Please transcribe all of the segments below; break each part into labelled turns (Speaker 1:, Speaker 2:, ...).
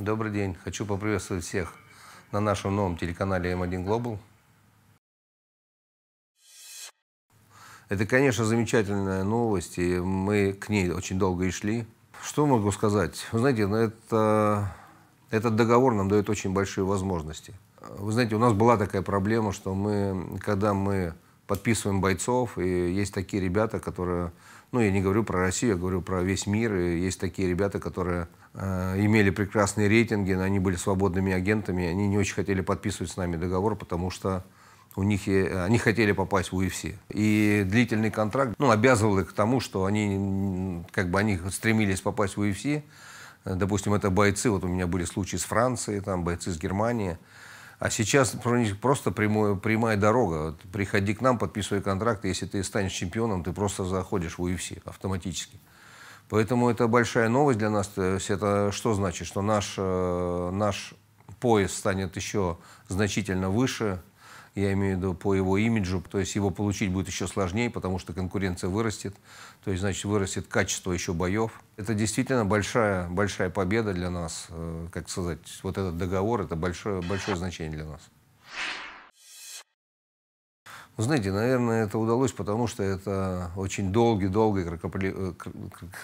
Speaker 1: Добрый день. Хочу поприветствовать всех на нашем новом телеканале М1 Global. Это, конечно, замечательная новость, и мы к ней очень долго и шли. Что могу сказать? Вы знаете, ну, это, этот договор нам дает очень большие возможности. Вы знаете, у нас была такая проблема, что мы, когда мы подписываем бойцов, и есть такие ребята, которые, ну, я не говорю про Россию, я говорю про весь мир, и есть такие ребята, которые Э, имели прекрасные рейтинги, но они были свободными агентами, они не очень хотели подписывать с нами договор, потому что у них, они хотели попасть в UFC. И длительный контракт ну, обязывал их к тому, что они, как бы они стремились попасть в UFC. Допустим, это бойцы, вот у меня были случаи с Франции, там бойцы с Германии. А сейчас про них просто прямой, прямая дорога. Вот, приходи к нам, подписывай контракт, если ты станешь чемпионом, ты просто заходишь в UFC автоматически. Поэтому это большая новость для нас. То есть это что значит? Что наш, э, наш пояс станет еще значительно выше, я имею в виду по его имиджу, то есть его получить будет еще сложнее, потому что конкуренция вырастет, то есть, значит, вырастет качество еще боев. Это действительно большая, большая победа для нас, э, как сказать, вот этот договор, это большое, большое значение для нас. Ну, знаете, наверное, это удалось, потому что это очень долгий-долгий э,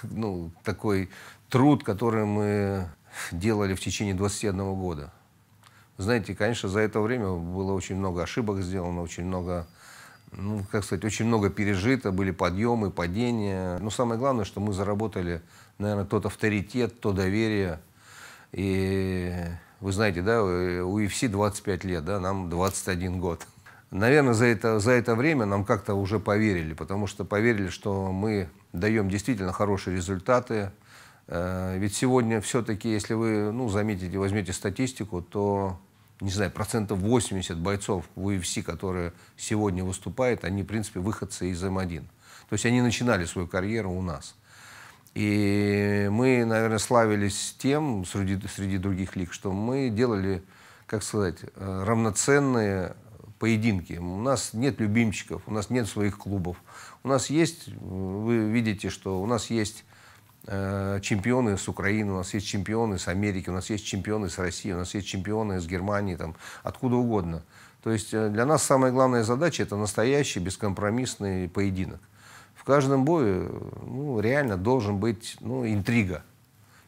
Speaker 1: ну, такой труд, который мы делали в течение 21 года. Знаете, конечно, за это время было очень много ошибок сделано, очень много, ну, как сказать, очень много пережито, были подъемы, падения. Но самое главное, что мы заработали, наверное, тот авторитет, то доверие. И вы знаете, да, у UFC э, 25 лет, да, нам 21 год. Наверное, за это, за это время нам как-то уже поверили, потому что поверили, что мы даем действительно хорошие результаты. Э, ведь сегодня все-таки, если вы ну, заметите, возьмете статистику, то, не знаю, процентов 80 бойцов в UFC, которые сегодня выступают, они, в принципе, выходцы из М1. То есть они начинали свою карьеру у нас. И мы, наверное, славились тем, среди, среди других лиг, что мы делали, как сказать, э, равноценные поединки. У нас нет любимчиков, у нас нет своих клубов. У нас есть, вы видите, что у нас есть э, чемпионы с Украины, у нас есть чемпионы с Америки, у нас есть чемпионы с России, у нас есть чемпионы с Германии, там, откуда угодно. То есть э, для нас самая главная задача – это настоящий бескомпромиссный поединок. В каждом бою ну, реально должен быть ну, интрига.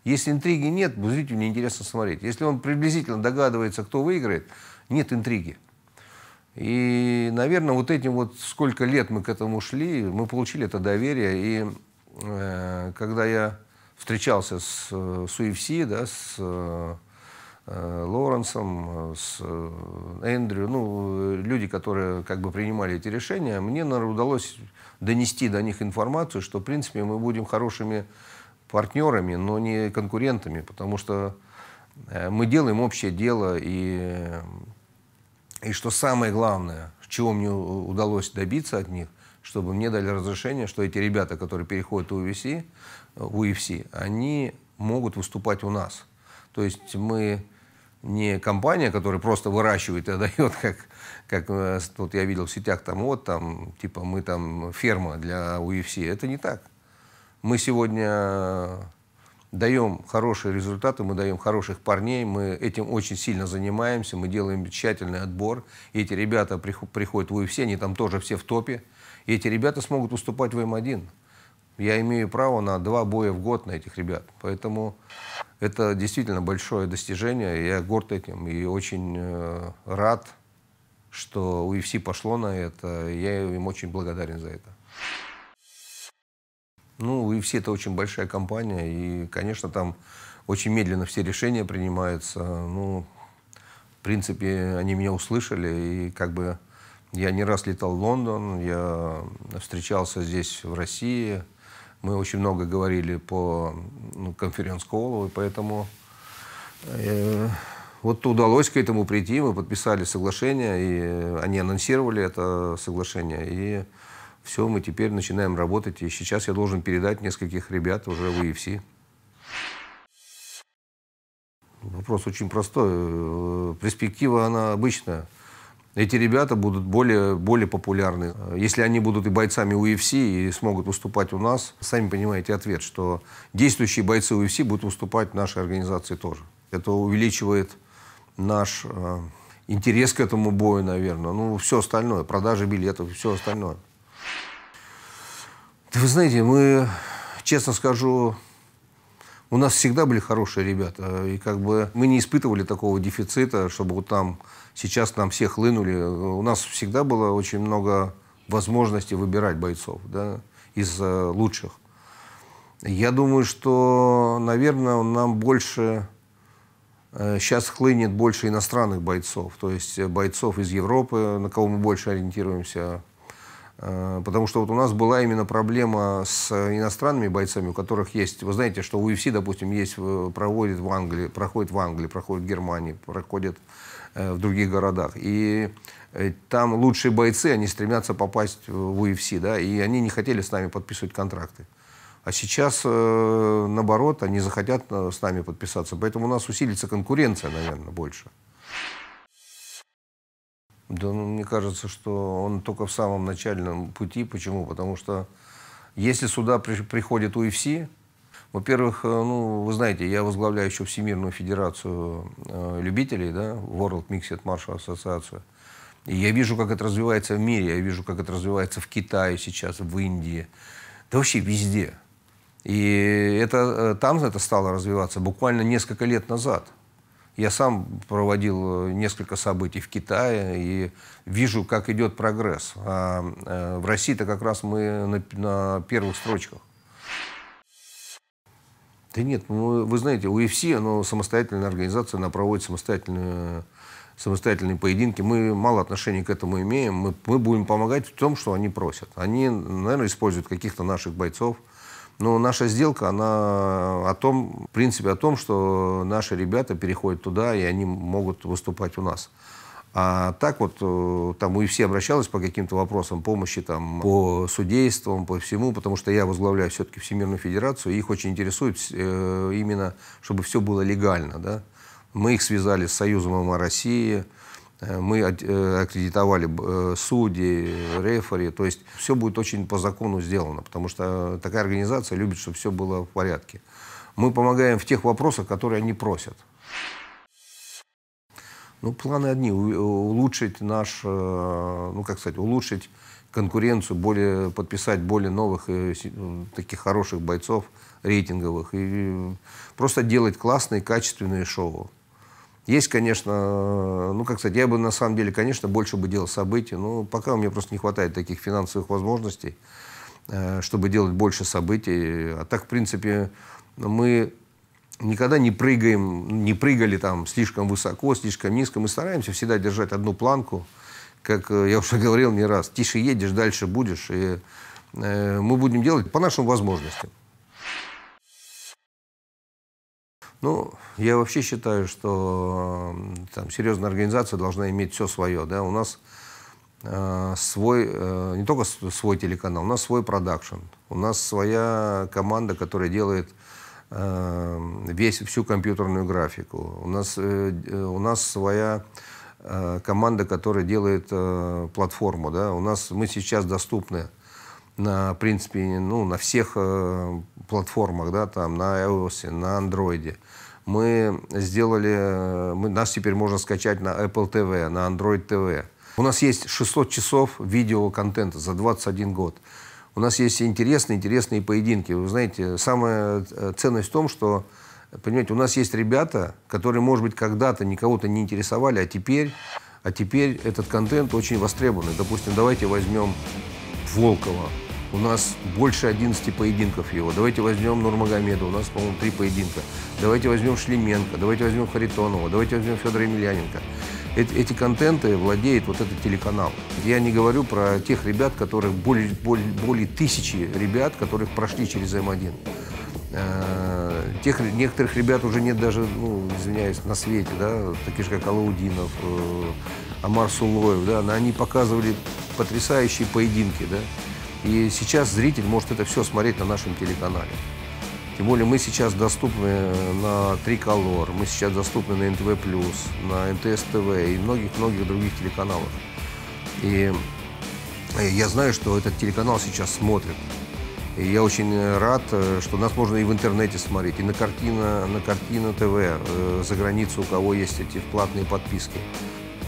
Speaker 1: Если интриги нет, зрителю неинтересно смотреть. Если он приблизительно догадывается, кто выиграет, нет интриги. И, наверное, вот этим вот сколько лет мы к этому шли, мы получили это доверие. И э, когда я встречался с, э, с UFC, да, с э, э Лоренсом, с э, Эндрю, ну, люди, которые как бы принимали эти решения, мне, наверное, удалось донести до них информацию, что, в принципе, мы будем хорошими партнерами, но не конкурентами, потому что мы делаем общее дело, и и что самое главное, чего мне удалось добиться от них, чтобы мне дали разрешение, что эти ребята, которые переходят в UFC, э, в UFC они могут выступать у нас. То есть мы не компания, которая просто выращивает и отдает, как, как вот э, я видел в сетях, там вот, там, типа мы там ферма для UFC. Это не так. Мы сегодня даем хорошие результаты, мы даем хороших парней, мы этим очень сильно занимаемся, мы делаем тщательный отбор. И эти ребята приходят в UFC, они там тоже все в топе. И эти ребята смогут выступать в М1. Я имею право на два боя в год на этих ребят. Поэтому это действительно большое достижение. Я горд этим и очень э, рад, что UFC пошло на это. Я им очень благодарен за это. Ну, и все это очень большая компания, и, конечно, там очень медленно все решения принимаются. Ну, в принципе, они меня услышали, и как бы я не раз летал в Лондон, я встречался здесь, в России. Мы очень много говорили по ну, конференц-колу, и поэтому э, вот удалось к этому прийти. Мы подписали соглашение, и они анонсировали это соглашение. И все, мы теперь начинаем работать, и сейчас я должен передать нескольких ребят уже в UFC. Вопрос очень простой. Э, перспектива, она обычная. Эти ребята будут более, более популярны. Э, если они будут и бойцами UFC, и смогут выступать у нас, сами понимаете ответ, что действующие бойцы UFC будут выступать в нашей организации тоже. Это увеличивает наш э, интерес к этому бою, наверное. Ну, все остальное, продажи билетов, все остальное. Да вы знаете, мы, честно скажу, у нас всегда были хорошие ребята. И как бы мы не испытывали такого дефицита, чтобы вот там сейчас нам все хлынули. У нас всегда было очень много возможностей выбирать бойцов да, из э, лучших. Я думаю, что, наверное, нам больше сейчас э, хлынет больше иностранных бойцов, то есть э, бойцов из Европы, на кого мы больше ориентируемся, Э, потому что вот у нас была именно проблема с иностранными бойцами, у которых есть... Вы знаете, что UFC, допустим, есть, э, проводит в Англии, проходит в Англии, проходит в Германии, проходит э, в других городах. И там лучшие бойцы, они стремятся попасть в UFC, да, и они не хотели с нами подписывать контракты. А сейчас, наоборот, они захотят с нами подписаться. Поэтому у нас усилится конкуренция, наверное, больше. Да, ну, мне кажется, что он только в самом начальном пути. Почему? Потому что если сюда при, приходит УФС, во-первых, э, ну, вы знаете, я возглавляю еще Всемирную Федерацию э, любителей, да, World Mixed Martial Association. И я вижу, как это развивается в мире, я вижу, как это развивается в Китае сейчас, в Индии, да вообще везде. И это, э, там это стало развиваться буквально несколько лет назад – я сам проводил э, несколько событий в Китае и вижу, как идет прогресс. А э, в России-то как раз мы на, на первых строчках. Да нет, ну, вы знаете, у UFC, оно самостоятельная организация, она проводит самостоятельные, самостоятельные поединки. Мы мало отношений к этому имеем. Мы, мы будем помогать в том, что они просят. Они, наверное, используют каких-то наших бойцов, но наша сделка, она о том, в принципе, о том, что наши ребята переходят туда, и они могут выступать у нас. А так вот, э, там и все обращалась по каким-то вопросам помощи, там, по судействам, по всему, потому что я возглавляю все-таки Всемирную Федерацию, и их очень интересует э, именно, чтобы все было легально, да. Мы их связали с Союзом ММА России, Э, мы э, аккредитовали э, судей, рефери, то есть все будет очень по закону сделано, потому что такая организация любит, чтобы все было в порядке. Мы помогаем в тех вопросах, которые они просят. Ну, планы одни. Улучшить наш, ну, как сказать, улучшить конкуренцию, более, подписать более новых таких хороших бойцов рейтинговых. И просто делать классные, качественные шоу. Есть, конечно, э, ну, как сказать, я бы на самом деле, конечно, больше бы делал событий, но пока у меня просто не хватает таких финансовых возможностей, э, чтобы делать больше событий. А так, в принципе, мы никогда не прыгаем, не прыгали там слишком высоко, слишком низко. Мы стараемся всегда держать одну планку. Как э, я уже говорил не раз, тише едешь, дальше будешь. И мы будем делать по нашим возможностям. Ну, я вообще считаю, что э, там, серьезная организация должна иметь все свое. Да? У нас э, свой, э, не только свой телеканал, у нас свой продакшн. У нас своя команда, которая делает э, весь, всю компьютерную графику. У нас, э, э у нас своя э, команда, которая делает э, платформу. Да? У нас мы сейчас доступны на, в принципе, ну, на всех э, платформах, да, там, на iOS, на Android. Мы сделали, э, мы, нас теперь можно скачать на Apple TV, на Android TV. У нас есть 600 часов видеоконтента за 21 год. У нас есть интересные, интересные поединки. Вы знаете, самая э, ценность в том, что, понимаете, у нас есть ребята, которые, может быть, когда-то никого-то не интересовали, а теперь, а теперь этот контент очень востребованный. Допустим, давайте возьмем Волкова. У нас больше 11 поединков его. Давайте возьмем Нурмагомеда, у нас, по-моему, три поединка. Давайте возьмем Шлеменко, давайте возьмем Харитонова, давайте возьмем Федора Емельяненко. Эти, эти контенты владеет вот этот телеканал. Я не говорю про тех ребят, которых более, более, более тысячи ребят, которых прошли через М1. Э, тех, некоторых ребят уже нет даже, ну, извиняюсь, на свете, да, такие же, как Алаудинов, э Амар Сулоев, да, они показывали потрясающие поединки, да. И сейчас зритель может это все смотреть на нашем телеканале. Тем более мы сейчас доступны э, на Триколор, мы сейчас доступны на НТВ+, на МТС ТВ и многих-многих других телеканалах. И э, я знаю, что этот телеканал сейчас смотрит. И я очень э, рад, что нас можно и в интернете смотреть, и на картина, на картина ТВ, за границу, у кого есть эти платные подписки.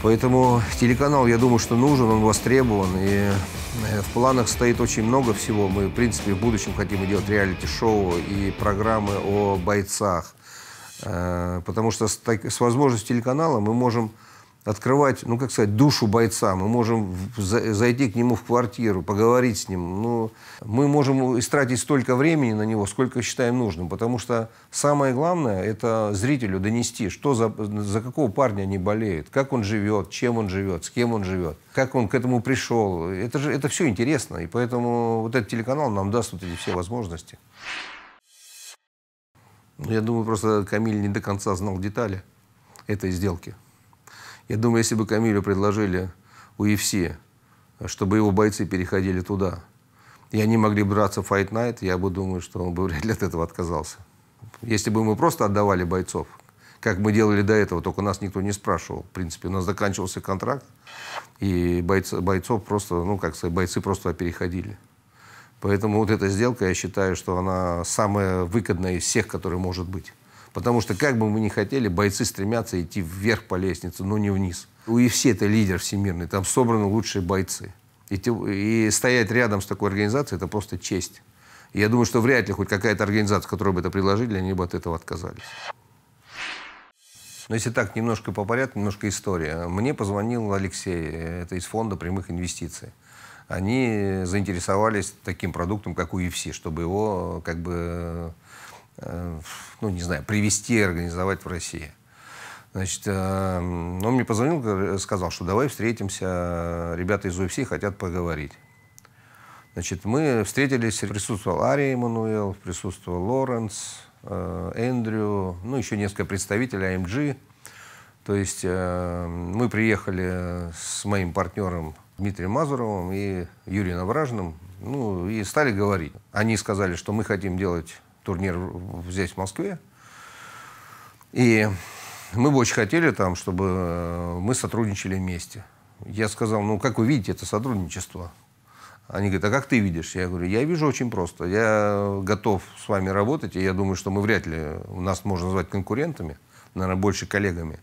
Speaker 1: Поэтому телеканал, я думаю, что нужен, он востребован. И э, в планах стоит очень много всего. Мы, в принципе, в будущем хотим делать реалити-шоу и программы о бойцах. Э, потому что с, возможностью телеканала мы можем открывать, ну, как сказать, душу бойца. Мы можем зайти к нему в квартиру, поговорить с ним. Но ну, мы можем истратить столько времени на него, сколько считаем нужным. Потому что самое главное – это зрителю донести, что за, за какого парня они болеют, как он живет, чем он живет, с кем он живет, как он к этому пришел. Это же это все интересно. И поэтому вот этот телеканал нам даст вот эти все возможности. Ну, я думаю, просто Камиль не до конца знал детали этой сделки. Я думаю, если бы Камилю предложили UFC, чтобы его бойцы переходили туда, и они могли браться в Fight Night, я бы думаю, что он бы вряд ли от этого отказался. Если бы мы просто отдавали бойцов, как мы делали до этого, только нас никто не спрашивал. В принципе, у нас заканчивался контракт, и бойцы, бойцов просто, ну, как сказать, бойцы просто переходили. Поэтому вот эта сделка, я считаю, что она самая выгодная из всех, которые может быть. Потому что, как бы мы ни хотели, бойцы стремятся идти вверх по лестнице, но не вниз. У UFC это лидер всемирный, там собраны лучшие бойцы. И, и стоять рядом с такой организацией – это просто честь. я думаю, что вряд ли хоть какая-то организация, которая бы это предложили, они бы от этого отказались. Но если так, немножко по порядку, немножко история. Мне позвонил Алексей, это из фонда прямых инвестиций. Они заинтересовались таким продуктом, как UFC, чтобы его как бы Э, ну, не знаю, привести и организовать в России. Значит, э, он мне позвонил, сказал, что давай встретимся, э, ребята из UFC хотят поговорить. Значит, мы встретились, присутствовал Ария Эммануэл, присутствовал Лоренс, Эндрю, ну, еще несколько представителей АМГ. То есть мы приехали с моим партнером Дмитрием Мазуровым и Юрием Овражным, ну, и стали говорить. Они сказали, что мы хотим делать турнир здесь, в Москве. И мы бы очень хотели там, чтобы э, мы сотрудничали вместе. Я сказал, ну, как вы видите это сотрудничество? Они говорят, а как ты видишь? Я говорю, я вижу очень просто. Я готов с вами работать, и я думаю, что мы вряд ли, у нас можно назвать конкурентами, наверное, больше коллегами.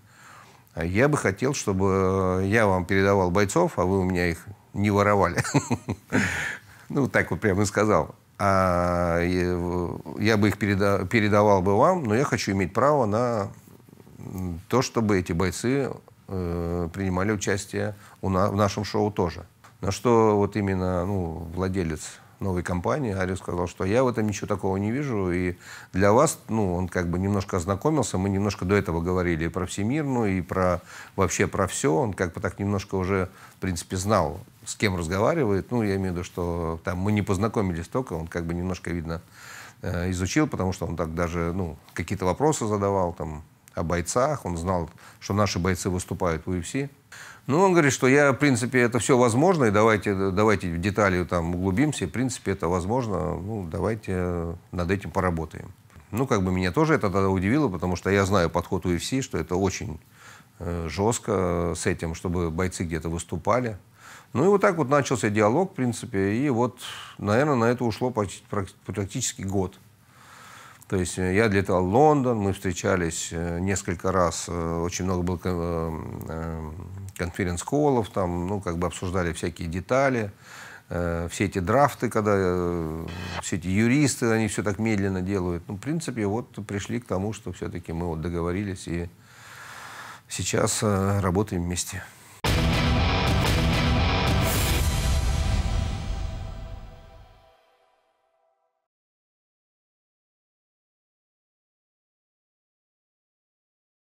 Speaker 1: А я бы хотел, чтобы э, я вам передавал бойцов, а вы у меня их не воровали. Ну, так вот прямо и сказал. А, я бы их переда, передавал бы вам, но я хочу иметь право на то, чтобы эти бойцы э, принимали участие у на, в нашем шоу тоже. На что вот именно ну, владелец новой компании. Ари сказал, что я в этом ничего такого не вижу. И для вас, ну, он как бы немножко ознакомился. Мы немножко до этого говорили и про всемирную, и про вообще про все. Он как бы так немножко уже, в принципе, знал, с кем разговаривает. Ну, я имею в виду, что там мы не познакомились только. Он как бы немножко, видно, э, изучил, потому что он так даже, ну, какие-то вопросы задавал там о бойцах. Он знал, что наши бойцы выступают в UFC. Ну, он говорит, что я, в принципе, это все возможно, и давайте, давайте в детали там углубимся, в принципе, это возможно, ну, давайте над этим поработаем. Ну, как бы меня тоже это тогда удивило, потому что я знаю подход UFC, что это очень э, жестко э, с этим, чтобы бойцы где-то выступали. Ну и вот так вот начался диалог, в принципе, и вот, наверное, на это ушло почти, практически год. То есть э, я летал в Лондон, мы встречались э, несколько раз, э, очень много было конференц коллов там, ну, как бы обсуждали всякие детали, все эти драфты, когда все эти юристы, они все так медленно делают. Ну, в принципе, вот пришли к тому, что все-таки мы вот договорились и сейчас работаем вместе.